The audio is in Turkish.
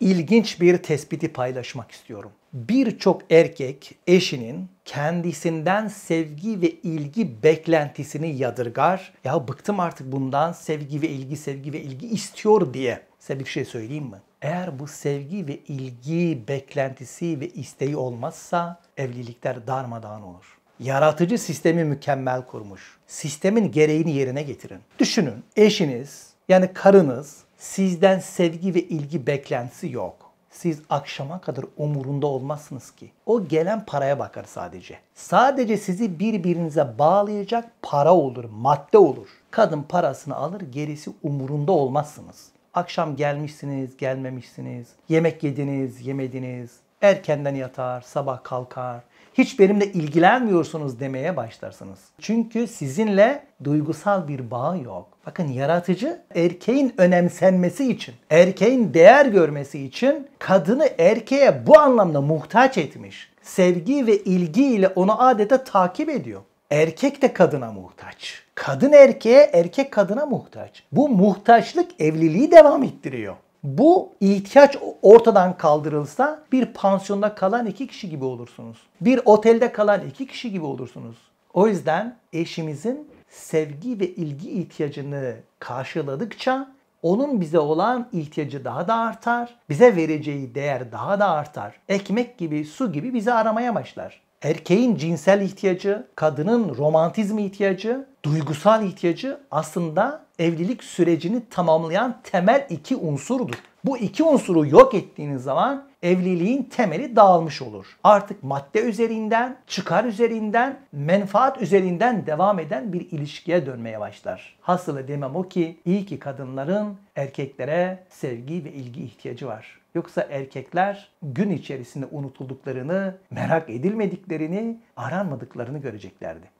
ilginç bir tespiti paylaşmak istiyorum. Birçok erkek eşinin kendisinden sevgi ve ilgi beklentisini yadırgar. Ya bıktım artık bundan sevgi ve ilgi, sevgi ve ilgi istiyor diye. Size bir şey söyleyeyim mi? Eğer bu sevgi ve ilgi beklentisi ve isteği olmazsa evlilikler darmadağın olur. Yaratıcı sistemi mükemmel kurmuş. Sistemin gereğini yerine getirin. Düşünün eşiniz yani karınız Sizden sevgi ve ilgi beklentisi yok. Siz akşama kadar umurunda olmazsınız ki. O gelen paraya bakar sadece. Sadece sizi birbirinize bağlayacak para olur, madde olur. Kadın parasını alır, gerisi umurunda olmazsınız. Akşam gelmişsiniz, gelmemişsiniz, yemek yediniz, yemediniz, erkenden yatar, sabah kalkar, hiç benimle ilgilenmiyorsunuz demeye başlarsınız. Çünkü sizinle duygusal bir bağ yok. Bakın yaratıcı erkeğin önemsenmesi için, erkeğin değer görmesi için kadını erkeğe bu anlamda muhtaç etmiş. Sevgi ve ilgi ile onu adeta takip ediyor. Erkek de kadına muhtaç. Kadın erkeğe, erkek kadına muhtaç. Bu muhtaçlık evliliği devam ettiriyor. Bu ihtiyaç ortadan kaldırılsa bir pansiyonda kalan iki kişi gibi olursunuz. Bir otelde kalan iki kişi gibi olursunuz. O yüzden eşimizin sevgi ve ilgi ihtiyacını karşıladıkça onun bize olan ihtiyacı daha da artar. Bize vereceği değer daha da artar. Ekmek gibi, su gibi bizi aramaya başlar. Erkeğin cinsel ihtiyacı, kadının romantizm ihtiyacı duygusal ihtiyacı aslında evlilik sürecini tamamlayan temel iki unsurdur. Bu iki unsuru yok ettiğiniz zaman evliliğin temeli dağılmış olur. Artık madde üzerinden, çıkar üzerinden, menfaat üzerinden devam eden bir ilişkiye dönmeye başlar. Hasılı demem o ki iyi ki kadınların erkeklere sevgi ve ilgi ihtiyacı var. Yoksa erkekler gün içerisinde unutulduklarını, merak edilmediklerini, aranmadıklarını göreceklerdi.